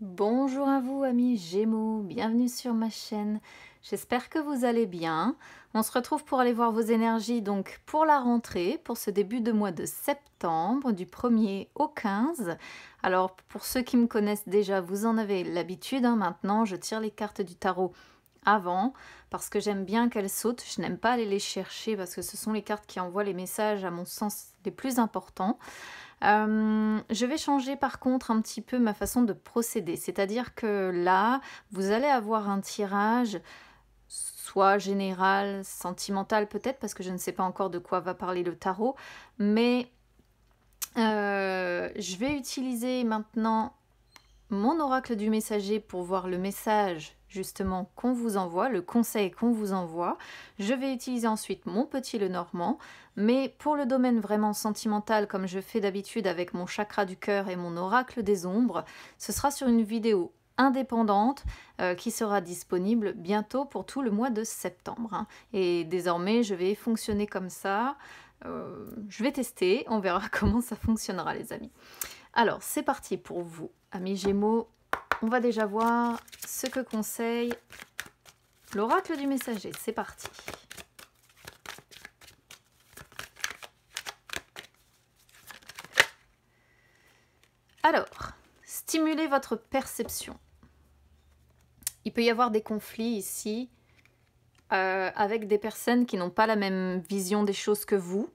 Bonjour à vous amis Gémeaux, bienvenue sur ma chaîne. J'espère que vous allez bien. On se retrouve pour aller voir vos énergies donc pour la rentrée, pour ce début de mois de septembre, du 1er au 15. Alors pour ceux qui me connaissent déjà, vous en avez l'habitude. Hein. maintenant, je tire les cartes du tarot avant parce que j'aime bien qu'elles sautent. Je n'aime pas aller les chercher parce que ce sont les cartes qui envoient les messages à mon sens les plus importants. Euh, je vais changer par contre un petit peu ma façon de procéder. C'est-à-dire que là, vous allez avoir un tirage soit général, sentimental peut-être, parce que je ne sais pas encore de quoi va parler le tarot, mais euh, je vais utiliser maintenant mon oracle du messager pour voir le message justement qu'on vous envoie, le conseil qu'on vous envoie. Je vais utiliser ensuite mon petit le normand, mais pour le domaine vraiment sentimental comme je fais d'habitude avec mon chakra du cœur et mon oracle des ombres, ce sera sur une vidéo indépendante euh, qui sera disponible bientôt pour tout le mois de septembre. Hein. Et désormais, je vais fonctionner comme ça. Euh, je vais tester, on verra comment ça fonctionnera les amis. Alors, c'est parti pour vous, amis Gémeaux on va déjà voir ce que conseille l'oracle du messager. C'est parti. Alors, stimulez votre perception. Il peut y avoir des conflits ici euh, avec des personnes qui n'ont pas la même vision des choses que vous.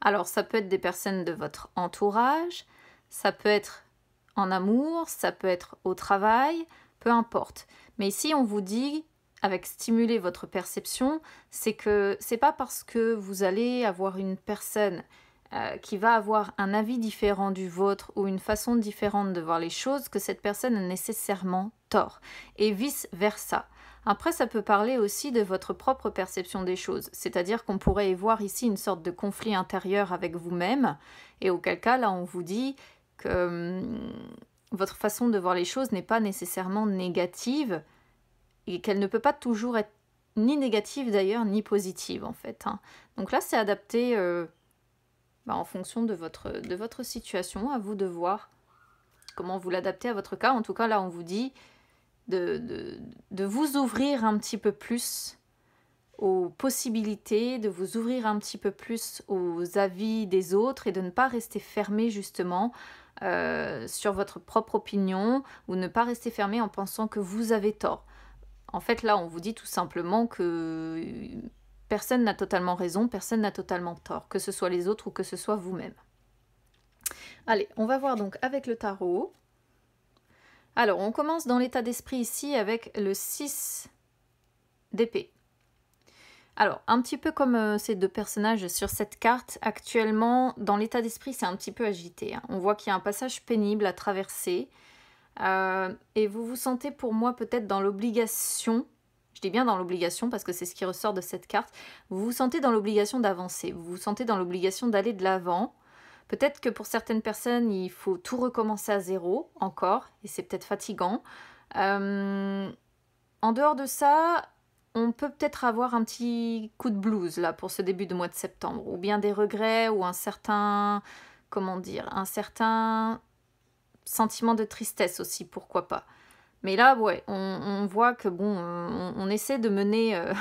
Alors, ça peut être des personnes de votre entourage, ça peut être en amour, ça peut être au travail, peu importe. Mais ici, on vous dit avec stimuler votre perception, c'est que c'est pas parce que vous allez avoir une personne euh, qui va avoir un avis différent du vôtre ou une façon différente de voir les choses que cette personne a nécessairement tort et vice versa. Après, ça peut parler aussi de votre propre perception des choses, c'est-à-dire qu'on pourrait y voir ici une sorte de conflit intérieur avec vous-même, et auquel cas, là, on vous dit que hum, votre façon de voir les choses n'est pas nécessairement négative et qu'elle ne peut pas toujours être ni négative d'ailleurs ni positive en fait. Hein. Donc là c'est adapté euh, bah, en fonction de votre, de votre situation, à vous de voir comment vous l'adaptez à votre cas. En tout cas là on vous dit de, de vous ouvrir un petit peu plus aux possibilités, de vous ouvrir un petit peu plus aux avis des autres et de ne pas rester fermé justement euh, sur votre propre opinion ou ne pas rester fermé en pensant que vous avez tort. En fait, là, on vous dit tout simplement que euh, personne n'a totalement raison, personne n'a totalement tort, que ce soit les autres ou que ce soit vous-même. Allez, on va voir donc avec le tarot. Alors, on commence dans l'état d'esprit ici avec le 6 d'épée. Alors, un petit peu comme euh, ces deux personnages sur cette carte, actuellement, dans l'état d'esprit, c'est un petit peu agité. Hein. On voit qu'il y a un passage pénible à traverser. Euh, et vous vous sentez pour moi peut-être dans l'obligation, je dis bien dans l'obligation parce que c'est ce qui ressort de cette carte, vous vous sentez dans l'obligation d'avancer, vous vous sentez dans l'obligation d'aller de l'avant. Peut-être que pour certaines personnes, il faut tout recommencer à zéro encore, et c'est peut-être fatigant. Euh, en dehors de ça, on peut peut-être avoir un petit coup de blues là pour ce début de mois de septembre, ou bien des regrets, ou un certain, comment dire, un certain sentiment de tristesse aussi, pourquoi pas. Mais là, ouais, on, voit que bon, euh, on, essaie de mener euh,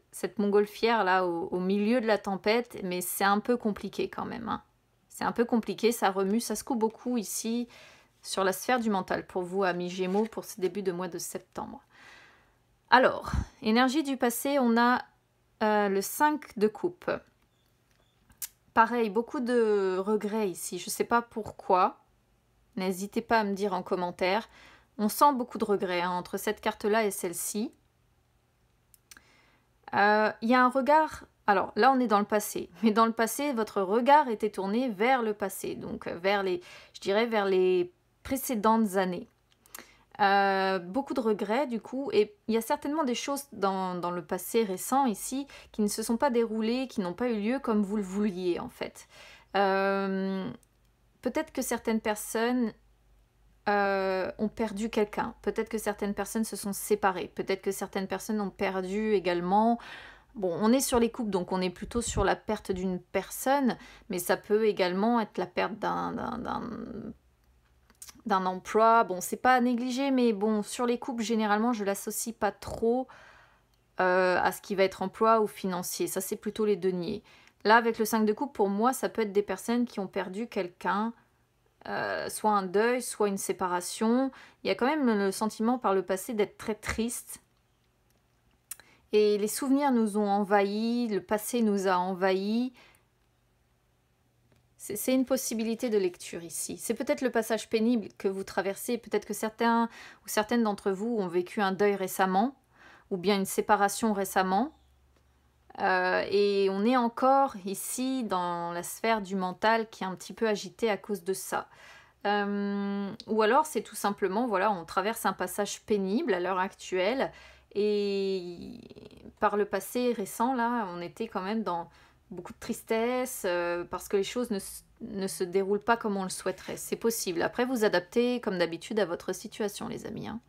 cette montgolfière là au, milieu de la tempête, mais c'est un peu compliqué quand même. Hein. C'est un peu compliqué, ça remue, ça secoue beaucoup ici sur la sphère du mental pour vous, amis Gémeaux, pour ce début de mois de septembre. Alors, énergie du passé, on a euh, le 5 de coupe. Pareil, beaucoup de regrets ici. Je ne sais pas pourquoi. N'hésitez pas à me dire en commentaire. On sent beaucoup de regrets hein, entre cette carte-là et celle-ci. Euh, il y a un regard... Alors là, on est dans le passé. Mais dans le passé, votre regard était tourné vers le passé. Donc euh, vers les, je dirais, vers les précédentes années. Euh, beaucoup de regrets du coup, et il y a certainement des choses dans, le passé récent ici qui ne se sont pas déroulées, qui n'ont pas eu lieu comme vous le vouliez en fait. Euh, peut-être que certaines personnes euh, ont perdu quelqu'un, peut-être que certaines personnes se sont séparées, peut-être que certaines personnes ont perdu également Bon, on est sur les coupes donc on est plutôt sur la perte d'une personne, mais ça peut également être la perte d'un d'un emploi. Bon, c'est pas négliger, mais bon, sur les coupes généralement, je l'associe pas trop euh, à ce qui va être emploi ou financier. Ça, c'est plutôt les deniers. Là, avec le 5 de coupe, pour moi, ça peut être des personnes qui ont perdu quelqu'un, euh, soit un deuil, soit une séparation. Il y a quand même le sentiment par le passé d'être très triste. Et les souvenirs nous ont envahis, le passé nous a envahis. C'est une possibilité de lecture ici. C'est peut-être le passage pénible que vous traversez, peut-être que certains ou certaines d'entre vous ont vécu un deuil récemment, ou bien une séparation récemment. Euh, et on est encore ici dans la sphère du mental qui est un petit peu agitée à cause de ça. Euh, ou alors c'est tout simplement, voilà, on traverse un passage pénible à l'heure actuelle. Et par le passé récent, là, on était quand même dans, beaucoup de tristesse euh, parce que les choses ne, se déroulent pas comme on le souhaiterait. C'est possible. Après, vous adaptez comme d'habitude à votre situation, les amis. Hein.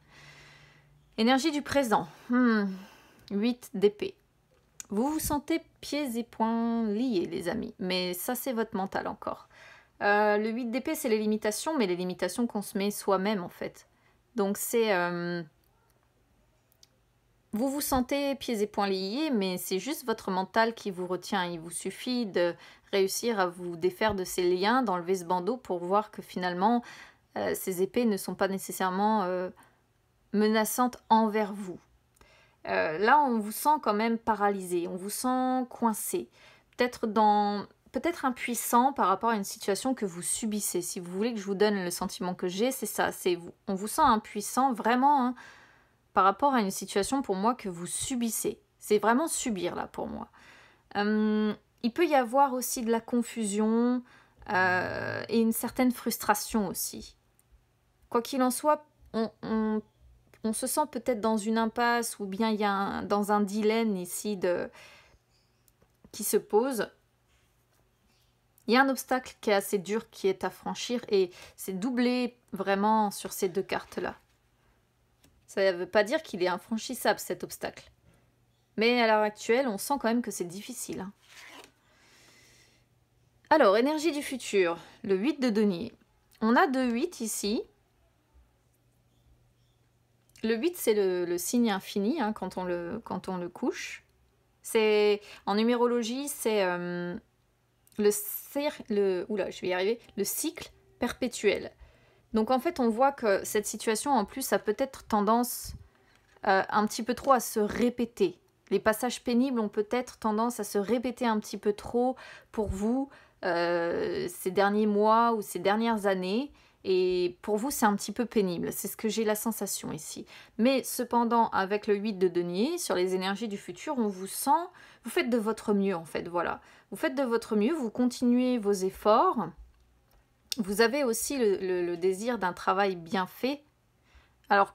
Énergie du présent. 8 hmm. d'épée. Vous vous sentez pieds et poings liés, les amis, mais ça, c'est votre mental encore. Euh, le 8 d'épée, c'est les limitations, mais les limitations qu'on se met soi-même, en fait. Donc, c'est. Euh, vous vous sentez pieds et poings liés, mais c'est juste votre mental qui vous retient. Il vous suffit de réussir à vous défaire de ces liens, d'enlever ce bandeau pour voir que finalement, euh, ces épées ne sont pas nécessairement euh, menaçantes envers vous. Euh, là, on vous sent quand même paralysé, on vous sent coincé, peut-être dans peut-être impuissant par rapport à une situation que vous subissez. Si vous voulez que je vous donne le sentiment que j'ai, c'est ça, c'est on vous sent impuissant vraiment hein par rapport à une situation pour moi que vous subissez. C'est vraiment subir là pour moi. Hum, il peut y avoir aussi de la confusion euh, et une certaine frustration aussi. Quoi qu'il en soit, on, se sent peut-être dans une impasse ou bien il y a un, dans un dilemme ici de, qui se pose. Il y a un obstacle qui est assez dur qui est à franchir et c'est doublé vraiment sur ces deux cartes-là. Ça ne veut pas dire qu'il est infranchissable, cet obstacle. Mais à l'heure actuelle, on sent quand même que c'est difficile. Alors, énergie du futur, le 8 de denier. On a deux 8 ici. Le 8, c'est le, signe infini hein, quand, on le, couche. C'est En numérologie, c'est euh, le cycle perpétuel. Donc en fait, on voit que cette situation, en plus, a peut-être tendance euh, un petit peu trop à se répéter. Les passages pénibles ont peut-être tendance à se répéter un petit peu trop pour vous euh, ces derniers mois ou ces dernières années. Et pour vous, c'est un petit peu pénible. C'est ce que j'ai la sensation ici. Mais cependant, avec le 8 de denier, sur les énergies du futur, on vous sent, vous faites de votre mieux en fait, voilà. Vous faites de votre mieux, vous continuez vos efforts vous avez aussi le, désir d'un travail bien fait. Alors,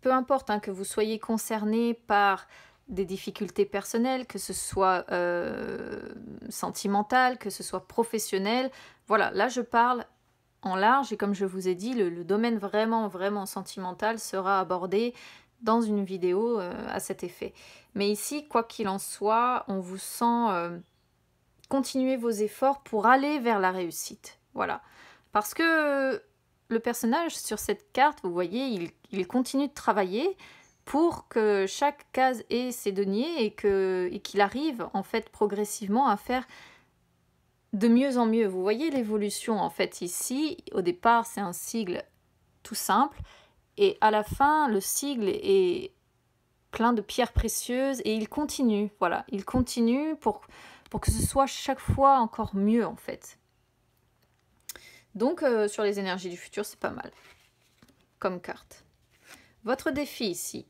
peu importe hein, que vous soyez concerné par des difficultés personnelles, que ce soit euh, sentimental, que ce soit professionnel, Voilà, là je parle en large et comme je vous ai dit, le, domaine vraiment, vraiment sentimental sera abordé dans une vidéo euh, à cet effet. Mais ici, quoi qu'il en soit, on vous sent euh, continuer vos efforts pour aller vers la réussite. Voilà. Parce que le personnage sur cette carte, vous voyez, il, continue de travailler pour que chaque case ait ses deniers et qu'il arrive en fait progressivement à faire de mieux en mieux. Vous voyez l'évolution en fait ici. Au départ, c'est un sigle tout simple et à la fin, le sigle est plein de pierres précieuses et il continue. Voilà, il continue pour que ce soit chaque fois encore mieux en fait. Donc euh, sur les énergies du futur, c'est pas mal comme carte. Votre défi ici,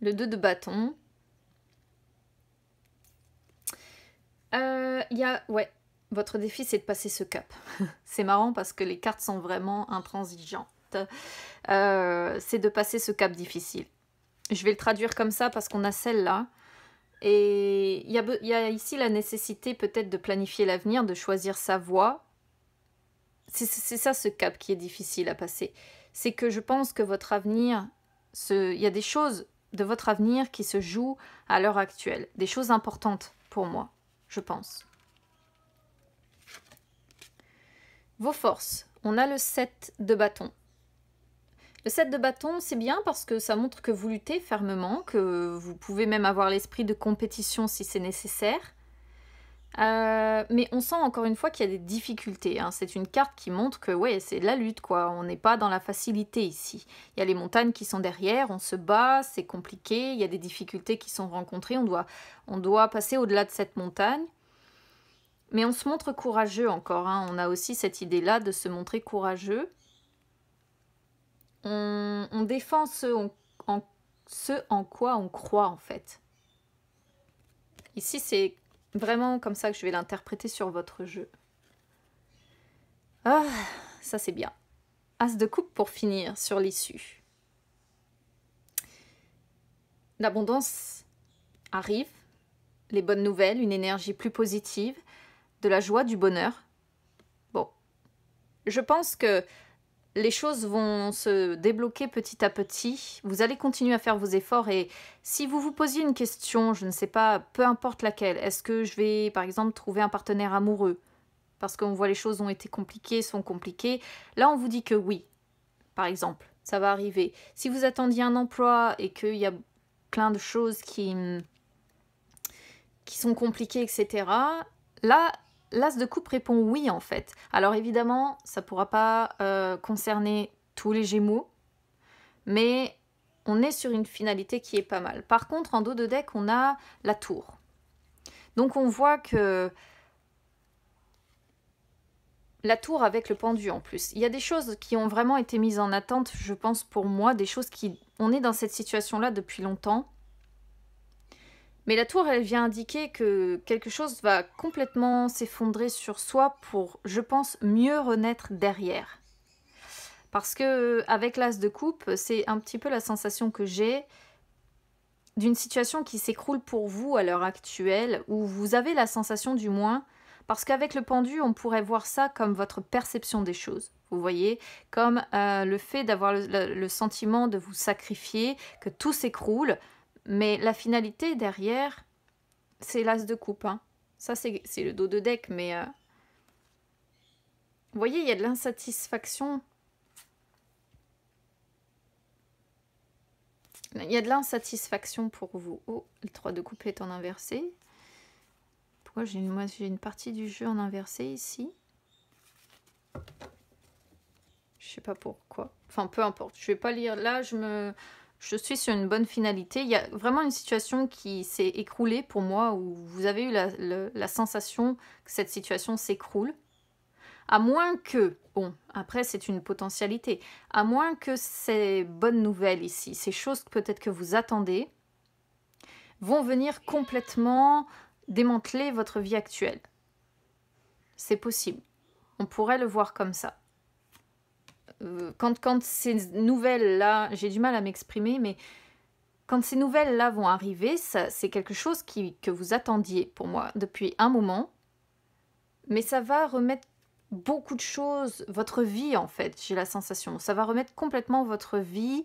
le 2 de bâton. Euh, il y a, ouais, votre défi c'est de passer ce cap. c'est marrant parce que les cartes sont vraiment intransigeantes. Euh, c'est de passer ce cap difficile. Je vais le traduire comme ça parce qu'on a celle-là. Et il y a ici la nécessité peut-être de planifier l'avenir, de choisir sa voie, c'est ça ce cap qui est difficile à passer. C'est que je pense que votre avenir, il y a des choses de votre avenir qui se jouent à l'heure actuelle, des choses importantes pour moi, je pense. Vos forces. On a le 7 de bâton. Le 7 de bâton, c'est bien parce que ça montre que vous luttez fermement, que vous pouvez même avoir l'esprit de compétition si c'est nécessaire. Euh, mais on sent encore une fois qu'il y a des difficultés. Hein. C'est une carte qui montre que ouais, c'est la lutte, quoi. On n'est pas dans la facilité ici. Il y a les montagnes qui sont derrière, on se bat, c'est compliqué, il y a des difficultés qui sont rencontrées, on doit, on doit passer au-delà de cette montagne. Mais on se montre courageux encore. Hein. On a aussi cette idée-là de se montrer courageux. On, défend ce, en, ce en quoi on croit en fait. Ici, c'est vraiment comme ça que je vais l'interpréter sur votre jeu. Ah, ça c'est bien. As de coupe pour finir sur l'issue. L'abondance arrive, les bonnes nouvelles, une énergie plus positive, de la joie, du bonheur. Bon, je pense que les choses vont se débloquer petit à petit. Vous allez continuer à faire vos efforts et si vous vous posiez une question, je ne sais pas, peu importe laquelle, est-ce que je vais par exemple trouver un partenaire amoureux Parce qu'on voit les choses ont été compliquées, sont compliquées. Là, on vous dit que oui, par exemple, ça va arriver. Si vous attendiez un emploi et qu'il y a plein de choses qui, qui sont compliquées, etc., là, l'as de coupe répond oui en fait. Alors évidemment, ça ne pourra pas euh, concerner tous les Gémeaux, mais on est sur une finalité qui est pas mal. Par contre, en dos de deck, on a la tour. Donc on voit que la tour avec le pendu en plus. Il y a des choses qui ont vraiment été mises en attente, je pense pour moi, des choses qui... On est dans cette situation-là depuis longtemps. Mais la tour, elle vient indiquer que quelque chose va complètement s'effondrer sur soi pour, je pense, mieux renaître derrière. Parce que avec l'as de coupe, c'est un petit peu la sensation que j'ai d'une situation qui s'écroule pour vous à l'heure actuelle, où vous avez la sensation du moins, parce qu'avec le pendu, on pourrait voir ça comme votre perception des choses. Vous voyez, comme euh, le fait d'avoir le, sentiment de vous sacrifier, que tout s'écroule, mais la finalité derrière, c'est l'as de coupe. Hein. Ça, c'est le dos de deck, mais... Euh, vous voyez, il y a de l'insatisfaction. Il y a de l'insatisfaction pour vous. Oh, le 3 de coupe est en inversé. Pourquoi j'ai une, une partie du jeu en inversé ici Je ne sais pas pourquoi. Enfin, peu importe. Je vais pas lire. Là, je me je suis sur une bonne finalité. Il y a vraiment une situation qui s'est écroulée pour moi, où vous avez eu la, sensation que cette situation s'écroule. À moins que, bon, après c'est une potentialité, à moins que ces bonnes nouvelles ici, ces choses peut-être que vous attendez, vont venir complètement démanteler votre vie actuelle. C'est possible. On pourrait le voir comme ça. Euh, quand, ces nouvelles-là, j'ai du mal à m'exprimer, mais quand ces nouvelles-là vont arriver, c'est quelque chose que vous attendiez pour moi depuis un moment, mais ça va remettre beaucoup de choses, votre vie en fait, j'ai la sensation. Ça va remettre complètement votre vie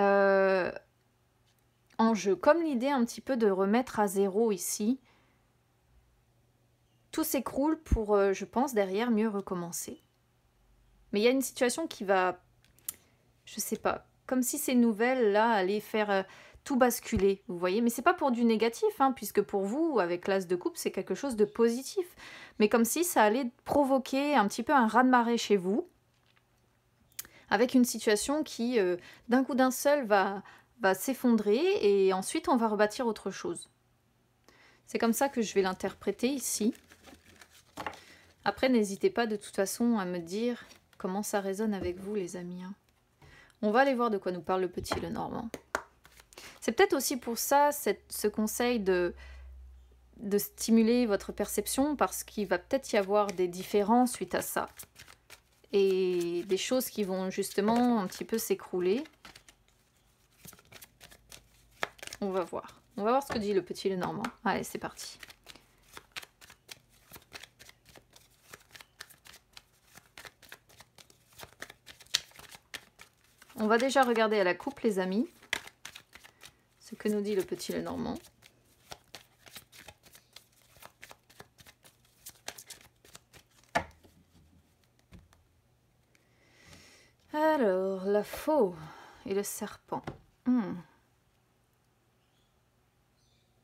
euh, en jeu. Comme l'idée un petit peu de remettre à zéro ici. Tout s'écroule pour, euh, je pense, derrière mieux recommencer. Mais il y a une situation qui va, je sais pas, comme si ces nouvelles là allaient faire euh, tout basculer, vous voyez. Mais c'est pas pour du négatif, hein, puisque pour vous, avec l'as de coupe, c'est quelque chose de positif. Mais comme si ça allait provoquer un petit peu un raz-de-marée chez vous, avec une situation qui, euh, d'un coup d'un seul, va, va s'effondrer et ensuite on va rebâtir autre chose. C'est comme ça que je vais l'interpréter ici. Après, n'hésitez pas de toute façon à me dire Comment ça résonne avec vous, les amis hein On va aller voir de quoi nous parle le petit le normand. C'est peut-être aussi pour ça ce conseil de, de stimuler votre perception parce qu'il va peut-être y avoir des différences suite à ça. Et des choses qui vont justement un petit peu s'écrouler. On va voir. On va voir ce que dit le petit le Allez, c'est parti. On va déjà regarder à la coupe, les amis, ce que nous dit le petit Lenormand. Alors, la faux et le serpent. Hmm.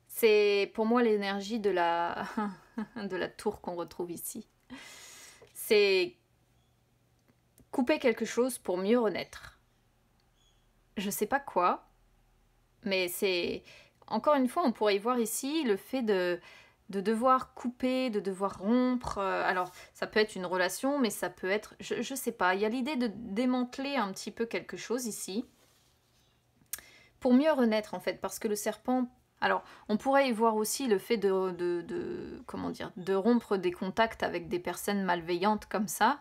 C'est pour moi l'énergie de la, de la tour qu'on retrouve ici. C'est couper quelque chose pour mieux renaître je sais pas quoi, mais c'est. Encore une fois, on pourrait y voir ici le fait de, devoir couper, de devoir rompre. Euh, alors, ça peut être une relation, mais ça peut être. Je, je sais pas. Il y a l'idée de démanteler un petit peu quelque chose ici. Pour mieux renaître, en fait, parce que le serpent. Alors, on pourrait y voir aussi le fait de, de, de comment dire, de rompre des contacts avec des personnes malveillantes comme ça,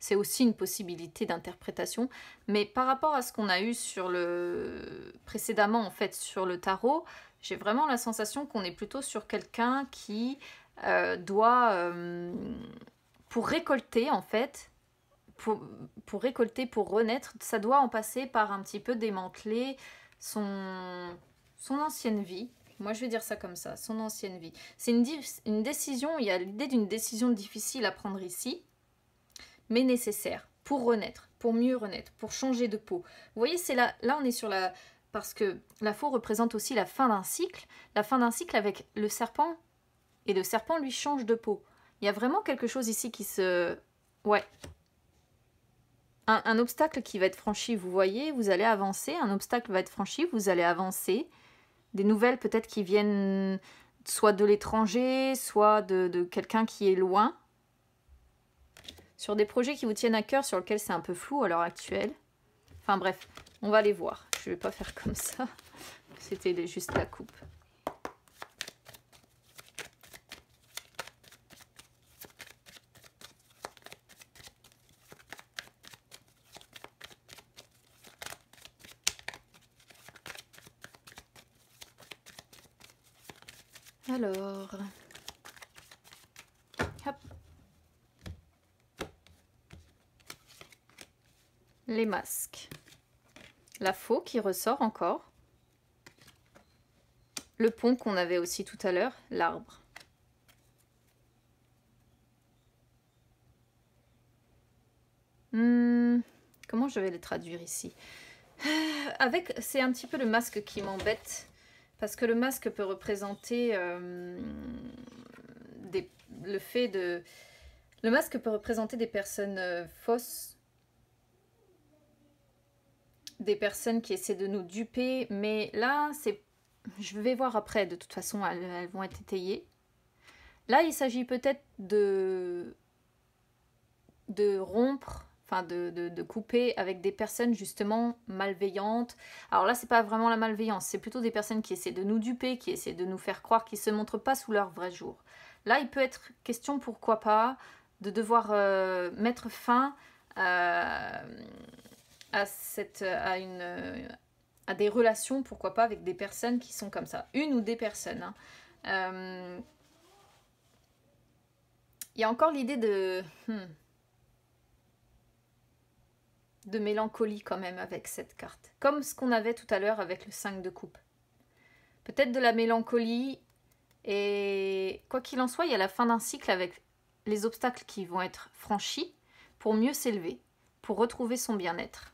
c'est aussi une possibilité d'interprétation. Mais par rapport à ce qu'on a eu sur le précédemment en fait sur le tarot, j'ai vraiment la sensation qu'on est plutôt sur quelqu'un qui euh, doit euh, pour récolter en fait pour, pour, récolter, pour renaître, ça doit en passer par un petit peu démanteler son, son ancienne vie. Moi, je vais dire ça comme ça, son ancienne vie. C'est une, une décision, il y a l'idée d'une décision difficile à prendre ici, mais nécessaire pour renaître, pour mieux renaître, pour changer de peau. Vous voyez, c'est là, là on est sur la... Parce que la faux représente aussi la fin d'un cycle, la fin d'un cycle avec le serpent, et le serpent lui change de peau. Il y a vraiment quelque chose ici qui se... Ouais. Un, obstacle qui va être franchi, vous voyez, vous allez avancer, un obstacle va être franchi, vous allez avancer. Des nouvelles peut-être qui viennent soit de l'étranger, soit de quelqu'un qui est loin sur des projets qui vous tiennent à cœur, sur lesquels c'est un peu flou à l'heure actuelle. Enfin bref, on va les voir. Je ne vais pas faire comme ça. C'était juste la coupe. Alors... les masques. La faux qui ressort encore. Le pont qu'on avait aussi tout à l'heure, l'arbre. Hmm, comment je vais les traduire ici euh, Avec, c'est un petit peu le masque qui m'embête parce que le masque peut représenter euh, des, le fait de, le masque peut représenter des personnes euh, fausses des personnes qui essaient de nous duper, mais là, c'est, je vais voir après, de toute façon, elles, vont être étayées. Là, il s'agit peut-être de, de rompre, enfin de, de, couper avec des personnes justement malveillantes. Alors là, c'est pas vraiment la malveillance, c'est plutôt des personnes qui essaient de nous duper, qui essaient de nous faire croire qu'ils se montrent pas sous leur vrai jour. Là, il peut être question, pourquoi pas, de devoir euh, mettre fin. Euh, à, à, des relations, pourquoi pas, avec des personnes qui sont comme ça. Une ou des personnes. Hein. Euh, il y a encore l'idée de... Hmm, de mélancolie quand même avec cette carte. Comme ce qu'on avait tout à l'heure avec le 5 de coupe. Peut-être de la mélancolie et quoi qu'il en soit, il y a la fin d'un cycle avec les obstacles qui vont être franchis pour mieux s'élever, pour retrouver son bien-être.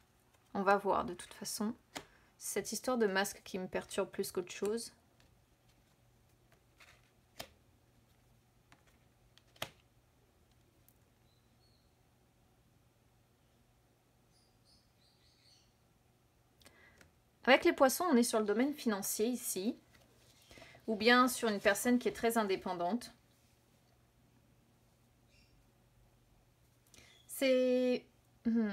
On va voir de toute façon. cette histoire de masque qui me perturbe plus qu'autre chose. Avec les poissons, on est sur le domaine financier ici, ou bien sur une personne qui est très indépendante. C'est... Hmm,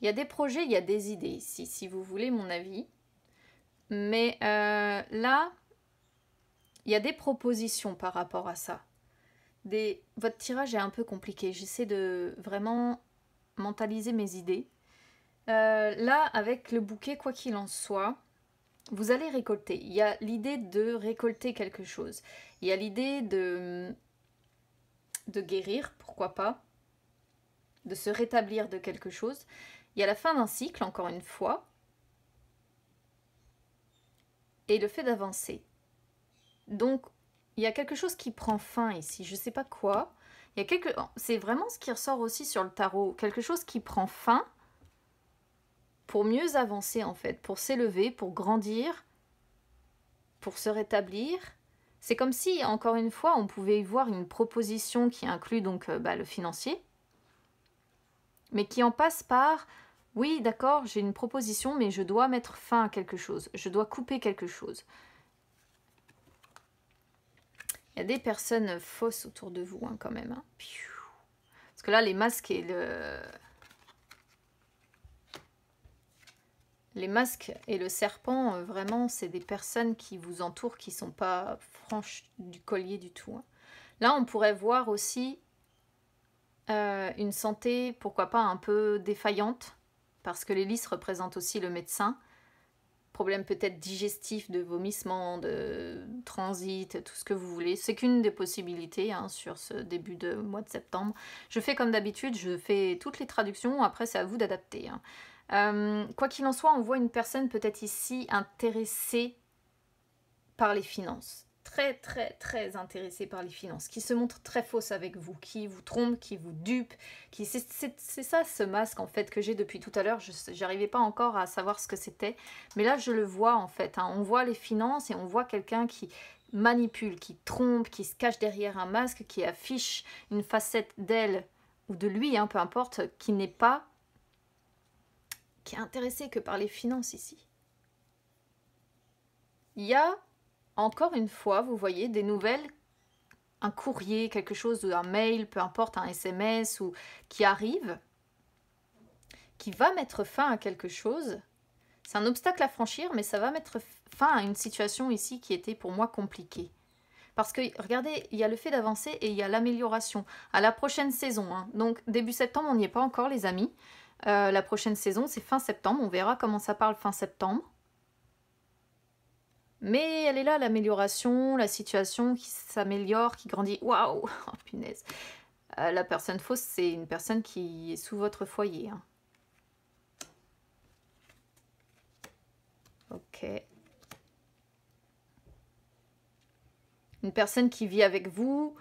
Il y a des projets, il y a des idées ici, si vous voulez mon avis. Mais euh, là, il y a des propositions par rapport à ça. Votre tirage est un peu compliqué. J'essaie de vraiment mentaliser mes idées. Euh, là, avec le bouquet, quoi qu'il en soit, vous allez récolter. Il y a l'idée de récolter quelque chose. Il y a l'idée de, de guérir, pourquoi pas, de se rétablir de quelque chose. Il y a la fin d'un cycle, encore une fois, et le fait d'avancer. Donc, il y a quelque chose qui prend fin ici, je ne sais pas quoi. Il y a quelque... Oh, c'est vraiment ce qui ressort aussi sur le tarot, quelque chose qui prend fin pour mieux avancer en fait, pour s'élever, pour grandir, pour se rétablir. C'est comme si, encore une fois, on pouvait y voir une proposition qui inclut donc euh, bah, le financier, mais qui en passe par oui, d'accord, j'ai une proposition, mais je dois mettre fin à quelque chose. Je dois couper quelque chose. Il y a des personnes fausses autour de vous, hein, quand même. Hein. Parce que là, les masques et le... Les masques et le serpent, euh, vraiment, c'est des personnes qui vous entourent, qui sont pas franches du collier du tout. Hein. Là, on pourrait voir aussi euh, une santé, pourquoi pas, un peu défaillante parce que l'hélice représente aussi le médecin. Problème peut-être digestif, de vomissement, de transit, tout ce que vous voulez. C'est qu'une des possibilités hein, sur ce début de mois de septembre. Je fais comme d'habitude, je fais toutes les traductions, après c'est à vous d'adapter. Hein. Euh, quoi qu'il en soit, on voit une personne peut-être ici intéressée par les finances très très très intéressé par les finances, qui se montre très fausse avec vous, qui vous trompe, qui vous dupe, qui c'est ça ce masque en fait que j'ai depuis tout à l'heure, je n'arrivais pas encore à savoir ce que c'était, mais là je le vois en fait, hein. on voit les finances et on voit quelqu'un qui manipule, qui trompe, qui se cache derrière un masque, qui affiche une facette d'elle ou de lui, hein, peu importe, qui n'est pas, qui est intéressé que par les finances ici. Il y a encore une fois, vous voyez des nouvelles, un courrier, quelque chose, un mail, peu importe, un SMS ou qui arrive, qui va mettre fin à quelque chose. C'est un obstacle à franchir, mais ça va mettre fin à une situation ici qui était pour moi compliquée. Parce que, regardez, il y a le fait d'avancer et il y a l'amélioration. À la prochaine saison, hein. donc début septembre, on n'y est pas encore les amis. Euh, la prochaine saison, c'est fin septembre, on verra comment ça parle fin septembre. Mais elle est là, l'amélioration, la situation qui s'améliore, qui grandit. Waouh Oh punaise euh, La personne fausse, c'est une personne qui est sous votre foyer. Hein. Ok. Une personne qui vit avec vous,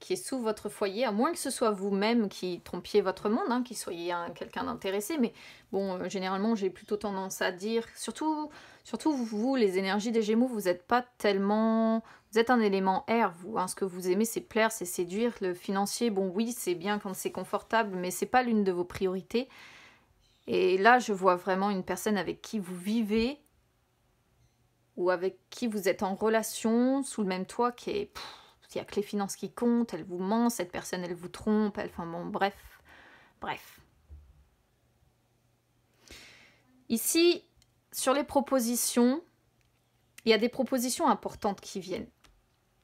qui est sous votre foyer, à moins que ce soit vous-même qui trompiez votre monde, hein, qui soyez quelqu'un d'intéressé. Mais bon, euh, généralement, j'ai plutôt tendance à dire, surtout Surtout, vous, les énergies des Gémeaux, vous n'êtes pas tellement... Vous êtes un élément R. vous. Hein. Ce que vous aimez, c'est plaire, c'est séduire. Le financier, bon, oui, c'est bien quand c'est confortable, mais c'est pas l'une de vos priorités. Et là, je vois vraiment une personne avec qui vous vivez ou avec qui vous êtes en relation sous le même toit qui est... Il n'y a que les finances qui comptent, elle vous ment, cette personne, elle vous trompe, elle... Enfin bon, bref. Bref. Ici, sur les propositions, il y a des propositions importantes qui viennent.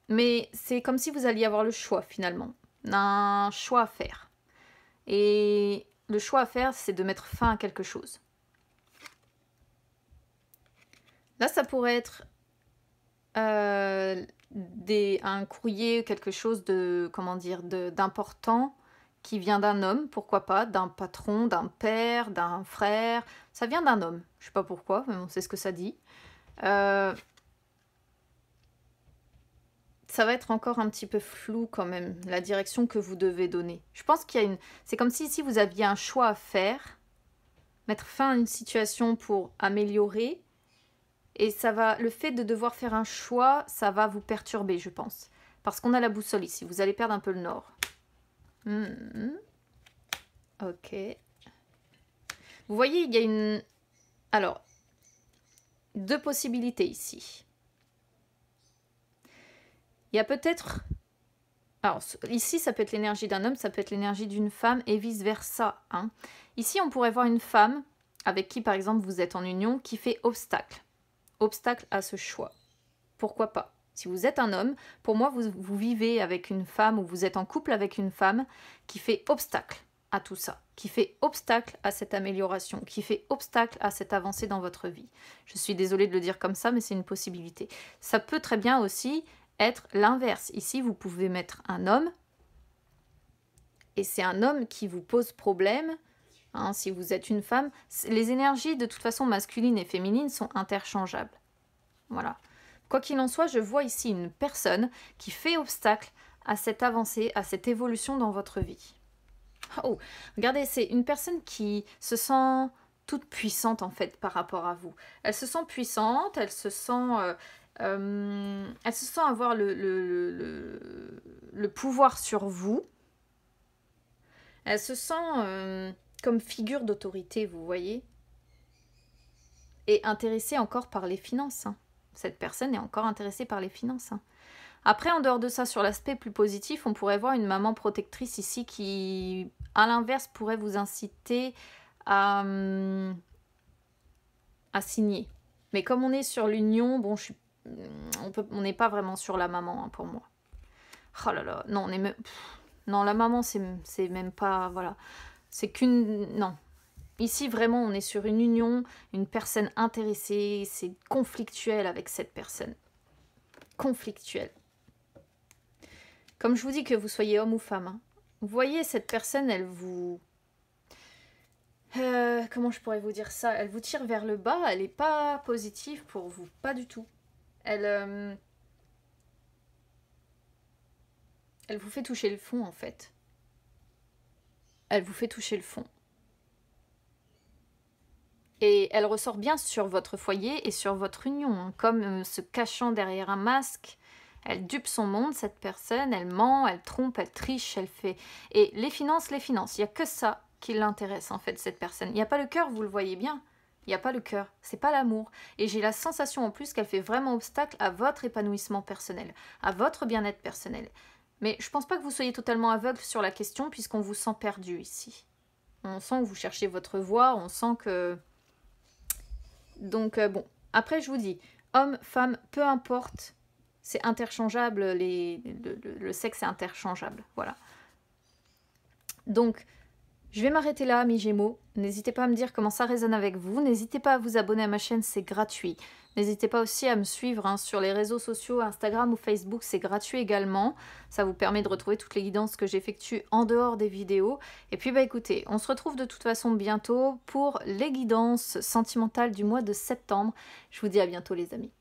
Mais c'est comme si vous alliez avoir le choix finalement, un choix à faire. Et le choix à faire, c'est de mettre fin à quelque chose. Là, ça pourrait être euh, un courrier, quelque chose de, comment dire, d'important qui vient d'un homme, pourquoi pas, d'un patron, d'un père, d'un frère, ça vient d'un homme. Je sais pas pourquoi, mais on sait ce que ça dit. Euh, ça va être encore un petit peu flou quand même, la direction que vous devez donner. Je pense qu'il y a une... C'est comme si ici vous aviez un choix à faire. Mettre fin à une situation pour améliorer. Et ça va... Le fait de devoir faire un choix, ça va vous perturber, je pense. Parce qu'on a la boussole ici. Vous allez perdre un peu le nord. Hmm. Ok. Vous voyez, il y a une... Alors, deux possibilités ici. Il y a peut-être... Alors, ici, ça peut être l'énergie d'un homme, ça peut être l'énergie d'une femme et vice-versa. Hein. Ici, on pourrait voir une femme avec qui, par exemple, vous êtes en union, qui fait obstacle. Obstacle à ce choix. Pourquoi pas si vous êtes un homme, pour moi, vous, vous, vivez avec une femme ou vous êtes en couple avec une femme qui fait obstacle à tout ça qui fait obstacle à cette amélioration, qui fait obstacle à cette avancée dans votre vie. Je suis désolée de le dire comme ça, mais c'est une possibilité. Ça peut très bien aussi être l'inverse. Ici, vous pouvez mettre un homme, et c'est un homme qui vous pose problème. Hein, si vous êtes une femme, les énergies de toute façon masculines et féminines sont interchangeables. Voilà. Quoi qu'il en soit, je vois ici une personne qui fait obstacle à cette avancée, à cette évolution dans votre vie. Oh, regardez, c'est une personne qui se sent toute puissante en fait par rapport à vous. Elle se sent puissante, elle se sent, euh, euh, elle se sent avoir le, pouvoir sur vous. Elle se sent euh, comme figure d'autorité, vous voyez. Et intéressée encore par les finances. Hein. Cette personne est encore intéressée par les finances. Hein. Après, en dehors de ça, sur l'aspect plus positif, on pourrait voir une maman protectrice ici qui, à l'inverse, pourrait vous inciter à, hum, signer. Mais comme on est sur l'union, bon, je suis, on n'est pas vraiment sur la maman hein, pour moi. Oh là là, non, on est non, la maman, c'est même pas, voilà, c'est qu'une, non. Ici, vraiment, on est sur une union, une personne intéressée, c'est conflictuel avec cette personne. Conflictuel. Comme je vous dis que vous soyez homme ou femme, hein. vous voyez cette personne, elle vous... Euh, comment je pourrais vous dire ça Elle vous tire vers le bas, elle n'est pas positive pour vous, pas du tout. Elle... Euh, elle vous fait toucher le fond en fait. Elle vous fait toucher le fond. Et elle ressort bien sur votre foyer et sur votre union, hein, comme euh, se cachant derrière un masque, elle dupe son monde, cette personne, elle ment, elle trompe, elle triche, elle fait... Et les finances, les finances, il n'y a que ça qui l'intéresse en fait, cette personne. Il n'y a pas le cœur, vous le voyez bien. Il n'y a pas le cœur, c'est pas l'amour. Et j'ai la sensation en plus qu'elle fait vraiment obstacle à votre épanouissement personnel, à votre bien-être personnel. Mais je pense pas que vous soyez totalement aveugle sur la question puisqu'on vous sent perdu ici. On sent que vous cherchez votre voie, on sent que... Donc euh, bon, après je vous dis, homme, femme, peu importe c'est interchangeable, le, sexe est interchangeable, voilà. Donc, je vais m'arrêter là, mes Gémeaux. N'hésitez pas à me dire comment ça résonne avec vous. N'hésitez pas à vous abonner à ma chaîne, c'est gratuit. N'hésitez pas aussi à me suivre hein, sur les réseaux sociaux, Instagram ou Facebook, c'est gratuit également. Ça vous permet de retrouver toutes les guidances que j'effectue en dehors des vidéos. Et puis bah écoutez, on se retrouve de toute façon bientôt pour les guidances sentimentales du mois de septembre. Je vous dis à bientôt les amis.